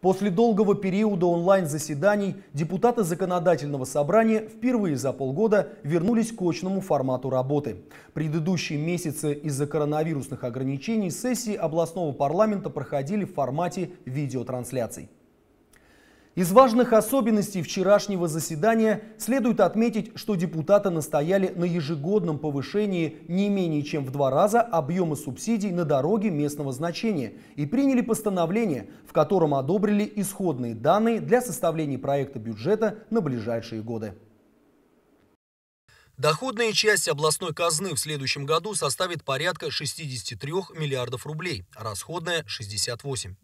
После долгого периода онлайн-заседаний депутаты законодательного собрания впервые за полгода вернулись к очному формату работы. Предыдущие месяцы из-за коронавирусных ограничений сессии областного парламента проходили в формате видеотрансляций. Из важных особенностей вчерашнего заседания следует отметить, что депутаты настояли на ежегодном повышении не менее чем в два раза объема субсидий на дороги местного значения и приняли постановление, в котором одобрили исходные данные для составления проекта бюджета на ближайшие годы. Доходная часть областной казны в следующем году составит порядка 63 миллиардов рублей, расходная – 68.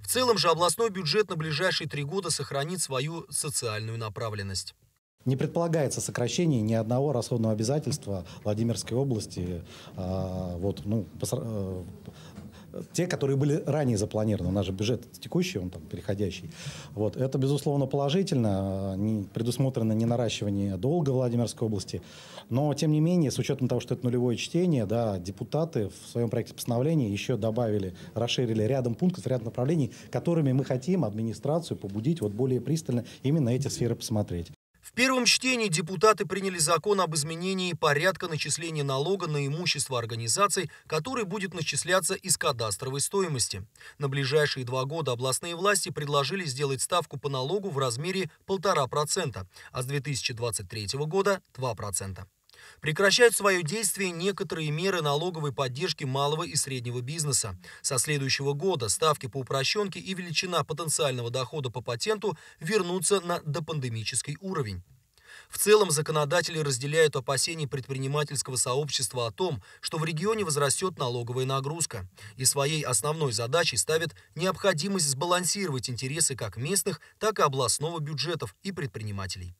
В целом же областной бюджет на ближайшие три года сохранит свою социальную направленность. Не предполагается сокращение ни одного расходного обязательства Владимирской области а, вот, ну, те, которые были ранее запланированы. У нас же бюджет текущий, он там переходящий. Вот. Это, безусловно, положительно. Не, предусмотрено не наращивание долга Владимирской области. Но, тем не менее, с учетом того, что это нулевое чтение, да, депутаты в своем проекте постановления еще добавили, расширили рядом пунктов, ряд направлений, которыми мы хотим администрацию побудить вот более пристально именно эти сферы посмотреть первом чтении депутаты приняли закон об изменении порядка начисления налога на имущество организаций, который будет начисляться из кадастровой стоимости. На ближайшие два года областные власти предложили сделать ставку по налогу в размере 1,5%, а с 2023 года – 2%. Прекращают свое действие некоторые меры налоговой поддержки малого и среднего бизнеса. Со следующего года ставки по упрощенке и величина потенциального дохода по патенту вернутся на допандемический уровень. В целом законодатели разделяют опасения предпринимательского сообщества о том, что в регионе возрастет налоговая нагрузка, и своей основной задачей ставят необходимость сбалансировать интересы как местных, так и областного бюджетов и предпринимателей.